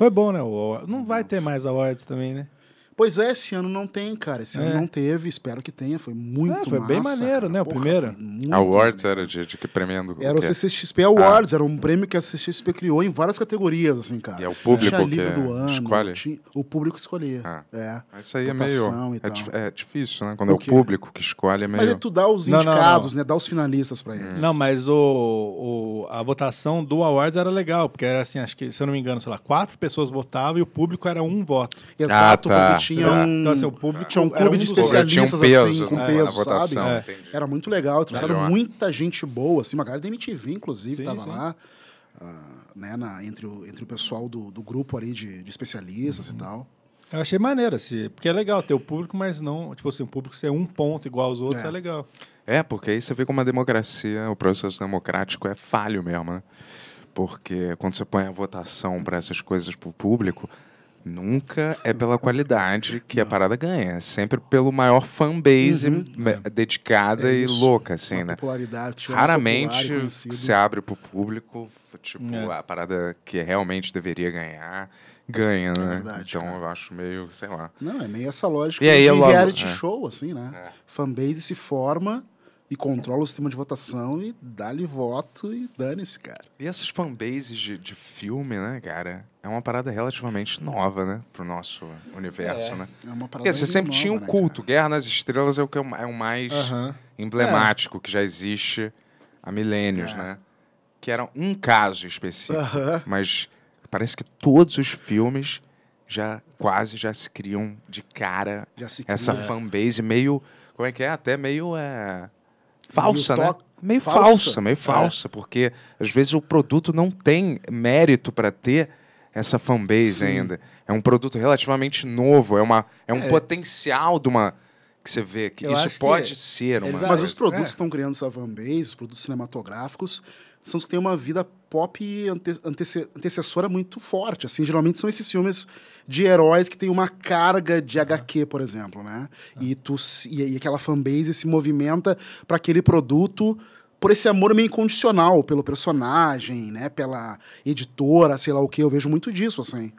Foi bom, né? O, não vai ter mais awards também, né? Pois é, esse ano não tem, cara. Esse é. ano não teve, espero que tenha. Foi muito é, Foi massa, bem maneiro, cara. né? O Porra, primeiro. Awards maneiro. era de, de que prêmio? Era o é? CCXP ah. Awards, ah. era um prêmio que a CCXP criou em várias categorias, assim, cara. E é o público tinha livro do ano, escolhe? Tinha, o público escolher. Ah. É. Isso aí é meio... É, é, difícil, né? Quando o é o público que escolhe é meio... Mas é tu dá os não, indicados, não, não. né? Dá os finalistas pra eles. Não, mas o, o, a votação do Awards era legal, porque era assim, acho que, se eu não me engano, sei lá, quatro pessoas votavam e o público era um voto. Exato, ah, tá. porque tinha é. um, então, assim, o público, tinha um clube um de especialistas um assim, peso, assim, com né? peso, votação, sabe? Era muito legal, trouxeram muita gente boa, assim, uma galera da MTV, inclusive, estava lá. Uh, né, na, entre, o, entre o pessoal do, do grupo ali de, de especialistas uhum. e tal. Eu achei maneiro, assim, porque é legal ter o público, mas não, tipo assim, o público ser um ponto igual aos outros é, é legal. É, porque aí você vê como a democracia, o processo democrático é falho mesmo, né? Porque quando você põe a votação para essas coisas para o público, Nunca é pela qualidade que não. a parada ganha, é sempre pelo maior fanbase uhum. É. dedicada é e louca, assim, né? Popularidade, Raramente se abre pro público, tipo, é. a parada que realmente deveria ganhar, ganha, é né? É verdade, então cara. eu acho meio, sei lá. Não, é meio essa lógica e aí, de logo, reality é. show, assim, né? Fanbase se forma e controla o sistema de votação e dá-lhe voto e dane-se, cara. E essas fanbases de, de filme, né, cara? É uma parada relativamente nova, né? Pro nosso universo, é. né? É uma parada. você sempre nova, tinha um né, culto. Guerra nas Estrelas é o que é o é mais emblemático é. que já existe há milênios, é. né? Que era um caso específico. Mas parece que todos os filmes já quase já se criam de cara já se cria. essa fanbase meio. Como é que é? Até meio. É Falsa, né? Meio falsa, falsa meio é. falsa, porque às vezes o produto não tem mérito para ter essa fanbase Sim. ainda. É um produto relativamente novo, é, uma, é um é. potencial de uma que você vê que eu isso pode que... ser uma. Mas os é. produtos que é. estão criando essa fanbase, os produtos cinematográficos, são os que têm uma vida pop ante antecessora muito forte. Assim, geralmente são esses filmes de heróis que têm uma carga de HQ, por exemplo, né? Ah. E, tu, e, aquela fanbase se movimenta para aquele produto por esse amor meio incondicional pelo personagem, né? Pela editora, sei lá o que. Eu vejo muito disso, assim.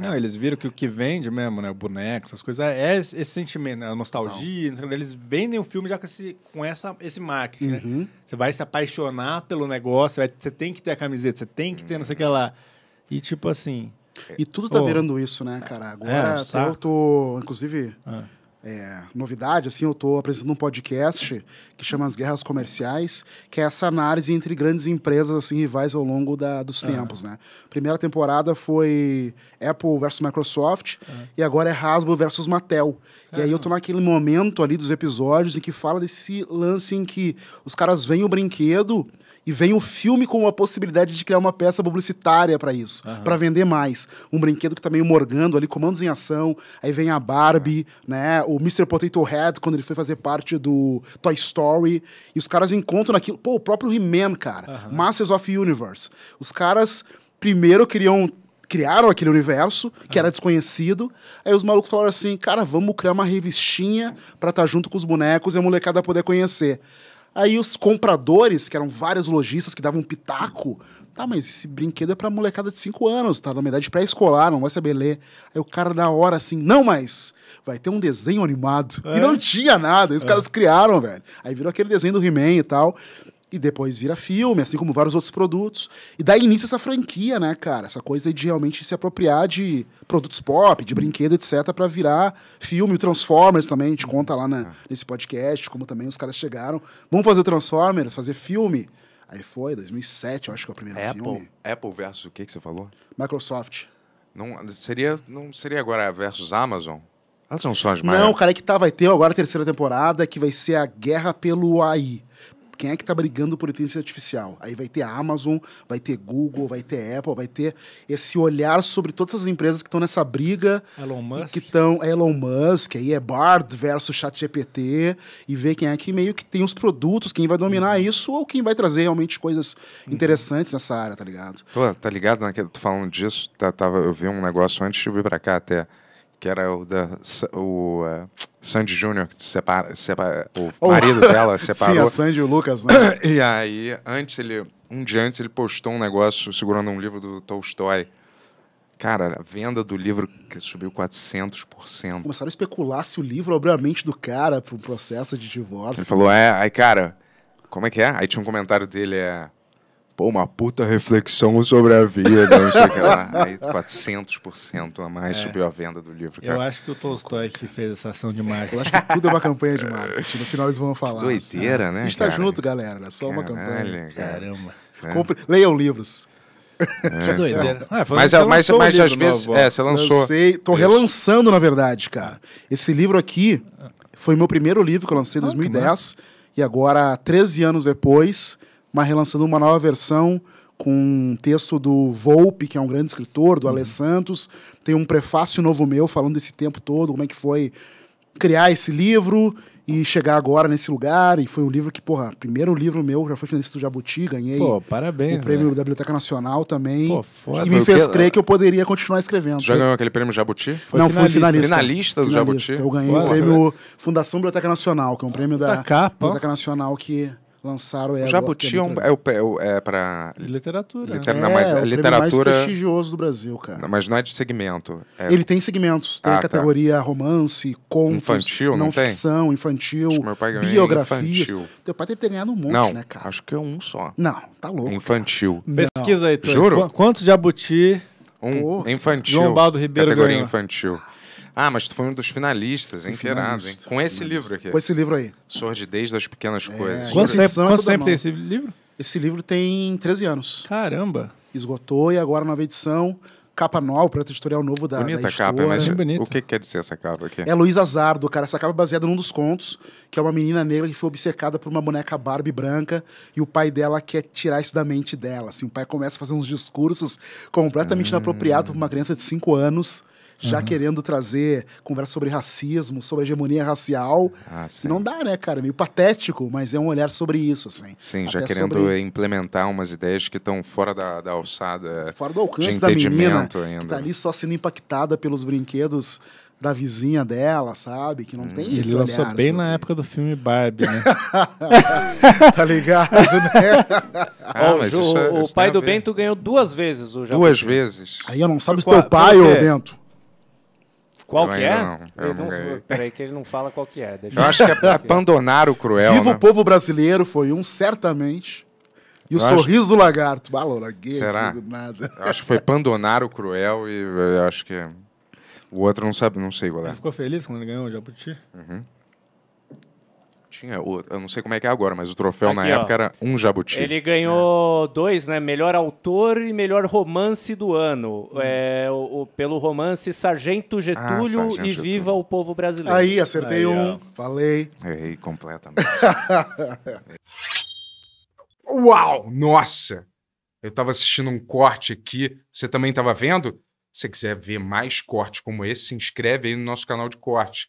Não, eles viram que o que vende mesmo, né? O boneco, essas coisas, é esse sentimento, né, a nostalgia. Não. Eles vendem o filme já com esse, com essa, esse marketing, né? uhum. né? Você vai se apaixonar pelo negócio, você tem que ter a camiseta, você tem que ter não sei o que lá. E tipo assim. E tudo tá oh. virando isso, né, cara? Agora é, eu tô. Inclusive. Ah é, novidade, assim, eu estou apresentando um podcast que chama As Guerras Comerciais, que é essa análise entre grandes empresas assim rivais ao longo da, dos tempos, né? Primeira temporada foi Apple versus Microsoft e agora é Hasbro versus Mattel. E aí eu estou naquele momento ali dos episódios em que fala desse lance em que os caras veem o brinquedo e vem o filme com a possibilidade de criar uma peça publicitária para isso, uhum. para vender mais. Um brinquedo que tá meio morgando ali, comandos em ação, aí vem a Barbie, uhum. né? O Mr. Potato Head, quando ele foi fazer parte do Toy Story. E os caras encontram naquilo. Pô, o próprio He-Man, cara. Uhum. Masters of Universe. Os caras primeiro criam criaram aquele universo que era desconhecido. Aí os malucos falaram assim: cara, vamos criar uma revistinha pra estar tá junto com os bonecos e a molecada poder conhecer. Aí os compradores, que eram vários lojistas que davam um pitaco, tá, mas esse brinquedo é pra molecada de 5 anos, tá? Na idade pré-escolar, não vai saber ler. Aí o cara na hora assim, não, mais vai ter um desenho animado. É. E não tinha nada, aí os é. caras criaram, velho. Aí virou aquele desenho do He-Man e tal e depois vira filme, assim como vários outros produtos. E dá início essa franquia, né, cara? Essa coisa de realmente se apropriar de produtos pop, de brinquedo, etc, para virar filme. O Transformers também, a gente conta lá na, uhum. é. nesse podcast, como também os caras chegaram. Vamos fazer Transformers, fazer filme. Aí foi, 2007, eu acho que é o primeiro Apple, filme. Apple versus o que que você falou? Microsoft. Não seria, não seria agora versus Amazon? Elas são só as maiores. Não, cara, é que tá, vai ter agora a terceira temporada, que vai ser a guerra pelo AI quem é que está brigando por inteligência artificial? Aí vai ter a Amazon, vai ter Google, vai ter Apple, vai ter esse olhar sobre todas as empresas que estão nessa briga. Elon Musk. Que estão Elon Musk, aí é Bard versus ChatGPT, e ver quem é que meio que tem os produtos, quem vai dominar uhum. isso ou quem vai trazer realmente coisas uhum. interessantes nessa área, tá ligado? Tô, tá ligado, né? Tô falando disso, tá, tava, eu vi um negócio antes de vir para cá até que era o da o uh, Sandy Júnior que separa, separa o oh. marido dela separou. Sim, a Sandy e o Lucas, né? e aí, antes ele um dia antes ele postou um negócio segurando um livro do Tolstói. Cara, a venda do livro que subiu 400%. Começaram a especular se o livro abriu a mente do cara para um processo de divórcio. Ele falou, é, aí cara, como é que é? Aí tinha um comentário dele, é, pô, uma puta reflexão sobre a vida, não sei o que lá. Aí 400% a mais é. subiu a venda do livro. Cara. Eu acho que o Tolstói que fez essa ação de marketing. Eu acho que tudo é uma campanha de marketing. No final eles vão falar. Que doideira, né? A gente tá cara? junto, galera. É só Caralho, uma campanha. Caramba. É. Compre... Leiam livros. É. Que doideira. É, ah, mas é, mas, mas às vezes. é, você lançou. Lancei, tô Isso. relançando, na verdade, cara. Esse livro aqui foi meu primeiro livro que eu lancei em ah, 2010. E agora, 13 anos depois, mas relançando uma nova versão com um texto do Volpe, que é um grande escritor, do uhum. Ale Santos. Tem um prefácio novo meu falando desse tempo todo, como é que foi criar esse livro e chegar agora nesse lugar. E foi um livro que, porra, primeiro livro meu, já foi finalista do Jabuti, ganhei Pô, parabéns, o prêmio né? da Biblioteca Nacional também. Pô, foda. E me fez que... crer que eu poderia continuar escrevendo. Já ganhou aquele prêmio Jabuti? Foi Não, finalista. fui finalista. Finalista do finalista. Jabuti? Eu ganhei Pô, o prêmio Fundação Biblioteca Nacional, que é um ah, prêmio da, da capa. Biblioteca Nacional que lançaram ela. O Jabuti é, um, é, é, o, é para literatura. Né? Liter... É, não, mas é, é literatura mais prestigioso do Brasil, cara. Não, mas não é de segmento. É... Ele tem segmentos, tem ah, a tá. categoria tá. romance, contos, infantil, não, não ficção, tem? infantil, biografias. Infantil. Teu pai deve ter ganhado um monte, não, né, cara? Acho que é um só. Não, tá louco. Infantil. Pesquisa aí, Juro? Quantos Jabuti? Um Pô, infantil. João Baldo Ribeiro categoria ganhou. infantil. Ah, mas tu foi um dos finalistas, hein? Finalista, hein? Com esse finalista. livro aqui. Com esse livro aí. Sordidez das Pequenas é, Coisas. Quanto tempo, quanto tempo tem esse livro? Esse livro tem 13 anos. Caramba! Esgotou e agora nova edição, capa nova, projeto editorial novo da, bonita da capa, mas é bonita. o que quer dizer essa capa aqui? É Luiz Azardo, cara. Essa capa é baseada num dos contos, que é uma menina negra que foi obcecada por uma boneca Barbie branca e o pai dela quer tirar isso da mente dela. Assim, o pai começa a fazer uns discursos completamente hum. inapropriados para uma criança de 5 anos já uhum. querendo trazer conversa sobre racismo, sobre hegemonia racial. Ah, não dá, né, cara? Meio patético, mas é um olhar sobre isso, assim. Sim, Até já querendo sobre... implementar umas ideias que estão fora da, da alçada. Fora do alcance de da menina, ainda. que tá ali né? só sendo impactada pelos brinquedos da vizinha dela, sabe? Que não hum. tem isso esse ele olhar. Lançou bem sobre... Assim, na né? época do filme Barbie, né? tá ligado, né? ah, mas o, isso, é- o, isso o pai do Bento ganhou duas vezes o Japão. Duas vezes. Aí eu não sabe tipo, se teu ah, pai, ô Bento. Qual eu que é? Não, eu então, não, não peraí que ele não fala qual que é. Deixa eu, eu acho que é abandonar o cruel. Viva né? o povo brasileiro foi um, certamente. E eu o sorriso que... do lagarto. Balou, laguei, Será? Nada. Eu acho que foi abandonar o Cruel e eu acho que o outro não sabe, não sei qual é. Ele ficou feliz quando ele ganhou o Jabuti? Uhum. Tinha, o, eu não sei como é que é agora, mas o troféu Aqui, na ó. época era um jabuti. Ele ganhou dois, né? Melhor autor e melhor romance do ano. Hum. É, o, o, pelo romance Sargento ah, Getúlio ah, Sargento e Getúlio. Viva o Povo Brasileiro. Aí, acertei Aí, um, ó. falei. Errei completamente. Uau! Nossa! Eu tava assistindo um corte aqui. Você também tava vendo? Se você quiser ver mais cortes como esse, se inscreve aí no nosso canal de cortes